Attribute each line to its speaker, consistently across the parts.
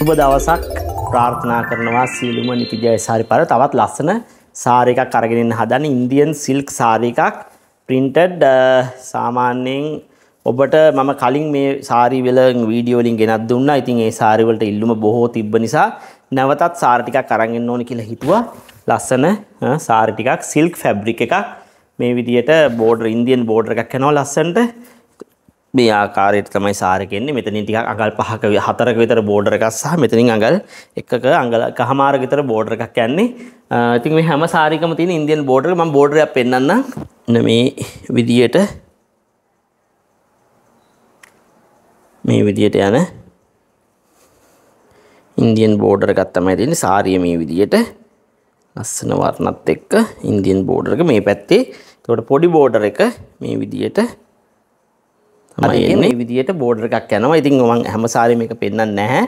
Speaker 1: සුබ දවසක් ප්‍රාර්ථනා කරනවා සීලුම නිතිජයසාරි පර තවත් ලස්සන සාරිකක් අරගෙනන්න හදන ඉන්දියන් සිල්ක් සාරිකක් පින්ටඩ් සාමාන්‍යයෙන් ඔබට මම කලින් මේ සාරිවෙල වීඩියෝලින් ගෙනත් දුන්න ඉතින් ඒ සාරිවලට ඉල්ලුම බොහෝ තිබ්බ නිසා නැවතත් සාරටිකක් අරගෙන්න්න ඕනි කියලා හිතුවා ලස්සන සාරිටිකක් සිල්ක් ෆැබ්‍රික් එකක් මේ විදියට බෝඩ ඉන්දියන් බෝඩර එකක් කැනෝ ලස්සන්ට මේ ආකාරයට තමයි සාරකෙන්නේ මෙතනින් ටිකක් අඟල් පහක හතරක විතර බෝඩර් එකක් සහ මෙතනින් අඟල් එකක අඟල් කහමාරක විතර බෝඩර් එකක් යන්නේ. ඉතින් මේ හැම සාරිකම තියෙන ඉන්දියන් බෝඩර් එක මම බෝඩර් එකක් පෙන්වන්නම්. මේ විදියට මේ විදියට යන ඉන්දියන් බෝඩර් එකක් තමයි තියෙන්නේ සාරිය මේ විදියට. ලස්සන වර්ණත් එක්ක ඉන්දියන් බෝඩර් එක මේ පැත්තේ. ඒකට පොඩි බෝඩර් එක මේ විදියට මේ විදියට බෝඩර එකක් යනවා ඉතින් ඔවන් හැමසාරම එක පෙන්න්න නැහැ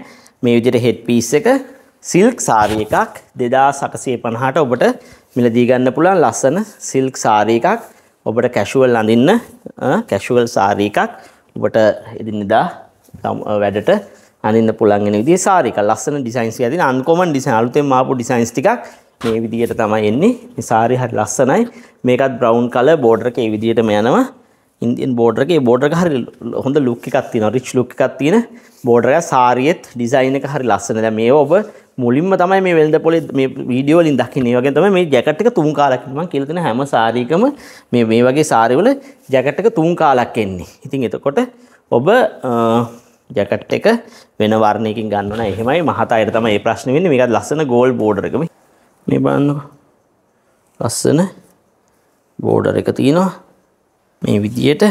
Speaker 1: මේ විදිට හෙඩ් පිස් එක සිල්ක් සාරී එකක් දෙදා සකසේ පණහාට ඔබට මිලදීගන්න පුළන් ලස්සන සිල්ක් සාරී එකක් ඔබට කැශුවල් අඳන්න කැශුවල් සාරී එකක් ඔබට එදිනිදා වැඩට අනින්න පුළන්ගෙන විදි සාරික ලස්සන ඩිසයින්ස් ඇති අන්කොමන් ඩිසයින් අලුතෙන් මාපු ඩිසයින්ස් ටිකක් මේ විදියට තමයි එන්නේ සාරි හරි ලස්සනයි මේකත් බ්‍රවුන් කල බෝඩරක ඒ විදියට යනවා ඉන්දියන් බෝඩර එක බෝඩර් හරි හොඳ ලුක් එකක් තියෙනවා රිච් ලුක් එකක් තියෙන බෝඩර් එක සාරියෙත් ඩිසයින් එක හරි ලස්සන. දැන් මේව ඔබ මුලින්ම තමයි මේ වෙළඳ පොලේ මේ වීඩියෝ වලින් දකින්නේ. ඒ වගේ තමයි මේ ජැකට් එක තුන් කාලක් මම කියලා දෙන හැම සාරීකම මේ මේ වගේ සාරි වල ජැකට් එක තුන් කාලක් එන්නේ. ඉතින් එතකොට ඔබ ජැකට් එක වෙන වර්ණයකින් ගන්න ඕන. එහෙමයි මහත අයට තමයි මේ ප්‍රශ්නේ වෙන්නේ. මේකත් ලස්සන ගෝල් බෝඩර් එක මේ. මේ බලන්නකෝ. ලස්සන බෝඩර් එක තියෙනවා. මේ විදියට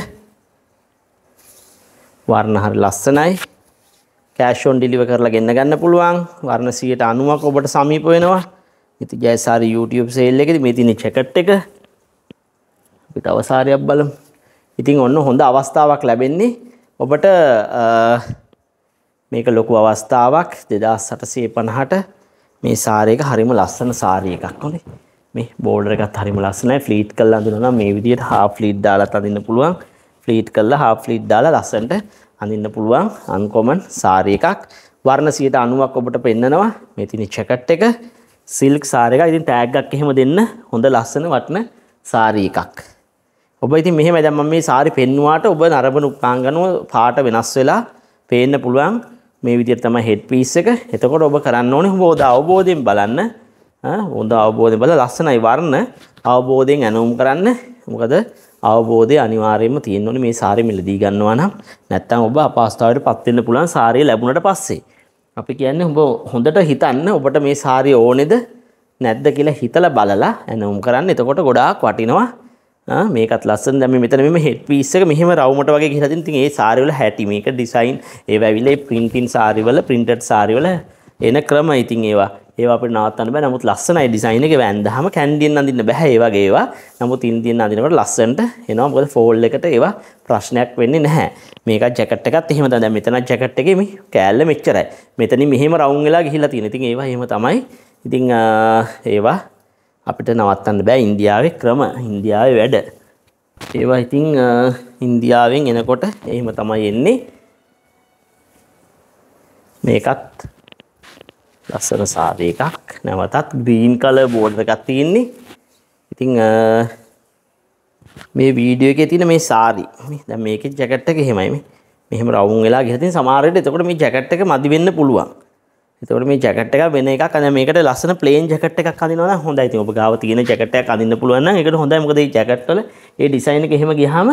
Speaker 1: වර්ණ හරි ලස්සනයි කෑෂ් ඔන් ඩිලිවර් කරලා ගෙන්න ගන්න පුළුවන් වර්ණ 90ක් ඔබට සමීප වෙනවා ඉතින් ජයසාරි YouTube sale එකේදී මේ තියෙන ජැකට් එක අපි තව සාරියක් බලමු ඉතින් ඔන්න හොඳ අවස්ථාවක් ලැබෙන්නේ ඔබට මේක ලොකු අවස්ථාවක් 2850ට මේ සාරය එක හරිම ලස්සන සාරිය එකක් වනේ මේ බෝඩරගත් හරිම ලස්සනයි ෆ්ලීට් කල් අඳුනනම් මේ විදියට හා ෆ්ලීට් දාලා අඳින්න පුළුවන් ෆ්ලීට් කල්ලා හා ෆ්ලීට් දාලා ලස්සන්ට අඳින්න පුළුවන් අන්කොමන් සාරී එකක් වර්ණ සියට අනුවක් ඔබට පෙන්නනවා මෙතිනි චෙකට් එක සිල්ක් සාරයක ඉතින් තෑග්ගක් එහෙම දෙන්න හොඳ ලස්සන වටන සාරී එකක්. ඔබ ඉතින් මෙහෙම දැන් මම මේ සාරි පෙන්නුවාට ඔබ නරඹන උපාංගනුව පාට වෙනස් වෙලා පේන්න පුළුවන් මේ විදිහට තමයි හෙඩ් පීස් එක. එතකොට ඔබ කරන්න ඕනේ හොඳ අවබෝධයෙන් බලන්න හොඳ අවබෝධය බල ලස්සනයි වර්ණ අවබෝධයෙන් ඇනුම් කරන්න මොකද අවබෝධය අනිවාර්යයෙන්ම තියෙන්න ඕනේ මේ සාරය මිලදී ගන්නවා නම් නැත්නම් ඔබ අපහසුතාවයට පත් වෙන්න පුළුවන් සාරය ලැබුණට පස්සේ අපි කියන්නේ ඔබ හොඳට හිතන්න ඔබට මේ සාරය ඕනේද නැද්ද කියලා හිතලා බලලා ඇනුම් කරන්න එතකොට ගොඩාක් වටිනවා මේකත් ලස්සන දැන් මෙතන මෙම හෙඩ් පීස් එක මෙහෙම රවුමට වගේ ගිහලා තින් ඉතින් ඒ සාරි වල හැටි මේක ඩිසයින් ඒව ඇවිල්ලා ඒ print in සාරි වල printed සාරි වල එන ක්‍රම ඉතින් ඒවා ඒ අප නවත්තන්න බෑ නමුත් ලස්සනයි ඩිසයින් එක වැන්දහම කැන්ඩියෙන් අඳින්න බෑ ඒ වගේවා නමුත් ඉන්දියෙන් අඳිනකොට ලස්සනට එනවා මොකද ෆෝල් එකට ඒවා ප්‍රශ්නයක් වෙන්නේ නැහැ මේක ජැකට් එකත් එහෙම තමයි දැන් මෙතන ජැකට් එකේ මේ කෑල්ල මෙච්චරයි මෙතනින් මෙහෙම රවුම් වෙලා ගිහිලා තියෙන. ඉතින් ඒවා එහෙම තමයි. ඉතින් ඒවා අපිට නවත්තන්න බෑ ඉන්දියාවේ ක්‍රම ඉන්දියාවේ වැඩ. ඒවා ඉතින් ඉන්දියාවෙන් එනකොට එහෙම තමයි එන්නේ. මේකත් ලස්සන සාරී එකක් නැවතත් ග්‍රීන් කල බෝඩ් එකක් තියෙන්නේ ඉතිං මේ වීඩියෝ එක තියෙන මේ සාරි දැන් මේකේ ජැකට් එක එහෙමයි මේ මෙහෙම රවුම් වෙලා ගිහලා තියෙන සමහරවිට එතකොට මේ ජැකට් එක මදි වෙන්න පුළුවන් එතකොට මේ ජැකට් එක වෙන එකක් අද මේකට ලස්සන ප්ලේන් ජැකට් එකක් අඳිනවා නම් හොඳයි ඉතින් ඔබ ගාව තියෙන ජැකට් එකක් අඳින්න පුළුවන් නම් ඒකට හොඳයි මොකද මේ ජැකට් වල ඒ ඩිසයින් එක එහෙම ගියාම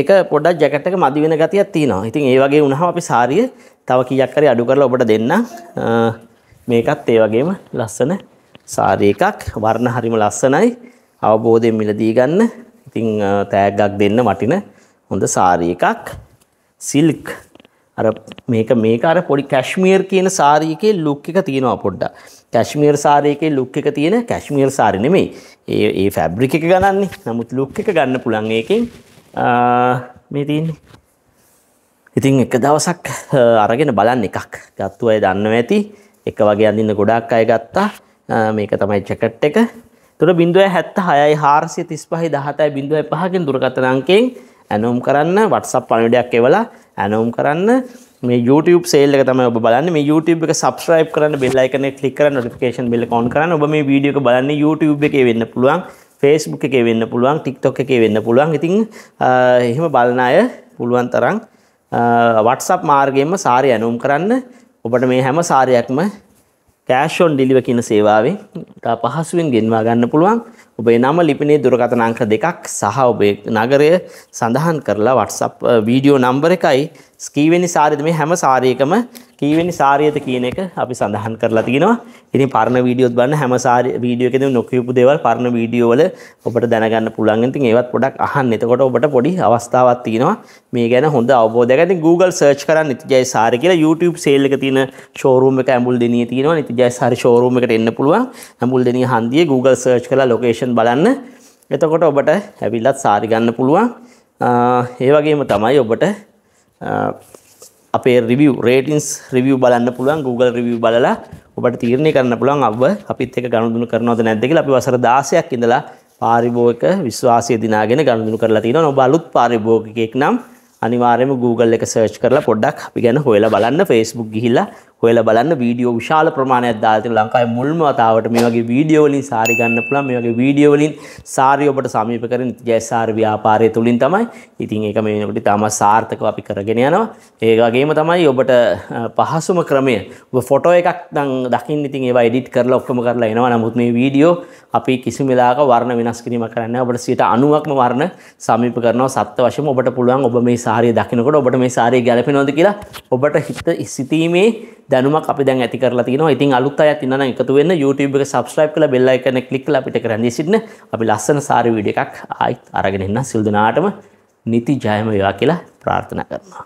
Speaker 1: ඒක පොඩ්ඩක් ජැකට් එක මදි වෙන ගතියක් තියෙනවා. ඉතින් ඒ වගේ වුණාම අපි සාරිය තව කීයක් හරි අඩු කරලා ඔබට දෙන්නම්. මේකත් ඒ වගේම ලස්සන සාරී එකක් වර්ණ හරිම ලස්සනයි අවබෝධයෙන් මිලදී ගන්න ඉතින් තෑග්ගක් දෙන්න වටින හොඳ සාරී එකක් සිල්ක් අර මේක මේක අර පොඩි කැශ්මීර් කියන සාරී එකේ ලුක් එක තියෙනවා පොඩ්ඩක් කැශ්මීර් සාරී එකේ ලුක් එක තියෙන කැශ්මීර් සාරි නෙමෙයි ඒ ඒ ෆැබ්‍රික් එක ගණන්නේ නමුත් ලුක් එක ගන්න පුළුවන් ඒකෙන් මේ තියෙන්නේ ඉතින් එක දවසක් අරගෙන බලන්න එකක් ගත්තු අය දන්නව ඇති එක වගේ අඳන්න ගොඩක් අය ගත්තා මේක තමයි චකට් එක තුර බින්දුව හැත්ත හයයි හාරසිය තිස් පහි දහතයි බිඳුව පහකින් දුරගතනංකෙන් ඇනුම් කරන්න වටසප් පණවිඩයක් එවලා ඇනුම් කරන්න මේ YouTube සේල් එක තමයි ඔබ බලන්නේ මේ YouTube එක subscribe කරන්න bell icon එක click කරලා notification bell එක on කරන්න ඔබ මේ වීඩියෝ එක බලන්නේ YouTube එකේ වෙන්න පුළුවන් Facebook එකේ වෙන්න පුළුවන් TikTok එකේ වෙන්න පුළුවන් ඉතින් එහෙම බලන අය පුළුවන් තරම් WhatsApp මාර්ගයෙන්ම සාරි ඇනුම් කරන්න ඔබට මේ හැම සාරයක්ම කෑෂෝන් ඩිලිව කියන සේවාවේ පහසුවෙන් ගෙන්වා ගන්න පුළුවන් ඔබේ නම ලිපිනේ දුරකථන අංක දෙකක් සහ ඔබේ නගරය සඳහන් කරලා WhatsApp වීඩියෝ නම්බර එකයි ස්කීවෙනි සාරියද මේ හැම සාරියකම කීවෙනි සාරියද කියන එක අපි සඳහන් කරලා තිනවා. ඉතින් පරණ වීඩියෝත් බලන්න හැම සාරිය වීඩියෝ එකේදී නොකියපු දේවල් පරණ වීඩියෝ වල ඔබට දැනගන්න පුළුවන්. ඉතින් ඒවත් පොඩක් අහන්න. එතකොට ඔබට පොඩි අවස්ථාවක් තියෙනවා. මේ ගැන හොඳ අවබෝධයක්. ඉතින් Google search කරන්න නිතිජය සාරි කියලා YouTube sale එක තියෙන showroom එක ඇඹුල් දෙනියේ තියෙනවා. නිතිජය සාරි showroom එකට එන්න පුළුවන්. ඇඹුල් දෙනිය හන්දියේ Google search කරලා location ඔප්ෂන් බලන්න එතකොට ඔබට ඇවිල්ලත් සාරි ගන්න පුළුවන් ඒ වගේම තමයි ඔබට අපේ රිවියව් රේටින්ස් රිවියව් බලන්න පුළුවන් Google රිවියව් බලලා ඔබට තීරණය කරන්න පුළුවන් අව අපිත් එක්ක ගනුදෙනු කරනවද නැද්ද කියලා අපි වසර 16ක් ඉඳලා පාරිභෝගික විශ්වාසය දිනාගෙන ගනුදෙනු කරලා තිනවා ඔබ අලුත් පාරිභෝගිකයෙක් නම් අනිවාර්යම Google එක සර්ච් කරලා පොඩ්ඩක් අපි ගැන හොයලා බලන්න Facebook ගිහිල්ලා හොයලා බලන්න වීඩියෝ විශාල ප්‍රමාණයක් දාලා තියෙනවා ලංකාවේ මුල්ම වතාවට මේ වගේ වීඩියෝ වලින් සාරි ගන්න පුළුවන් මේ වගේ වීඩියෝ වලින් සාරි ඔබට සමීප කරන ජයසාරි ව්‍යාපාරය තුලින් තමයි ඉතින් ඒක මේ අපිට තාම සාර්ථකව අපි කරගෙන යනවා ඒ වගේම තමයි ඔබට පහසුම ක්‍රමය ඔබ ෆොටෝ එකක් දැන් දකින්න ඉතින් ඒවා එඩිට් කරලා ඔක්කොම කරලා එනවා නමුත් මේ වීඩියෝ අපි කිසි වෙලාවක වර්ණ වෙනස් කිරීමක් කරන්නේ නැහැ. ඔබට 90%ක්ම වර්ණ සමීප කරනවා සත්‍ය වශයෙන්ම ඔබට පුළුවන් ඔබ මේ සාරිය දකිනකොට ඔබට මේ සාරිය ගැලපෙනවද කියලා ඔබට හිත සිතීමේ දැනුමක් අපි දැන් ඇති කරලා තියෙනවා. ඉතින් අලුත් අයත් ඉන්න නම් එකතු වෙන්න YouTube එක subscribe කරලා bell icon එක click කරලා අපිට කරන්නේ සිටින අපි ලස්සන සාරි වීඩියෝ එකක් ආයිත් අරගෙන එන්න සිල් දනාටම නිති ජයම වේවා කියලා ප්‍රාර්ථනා කරනවා.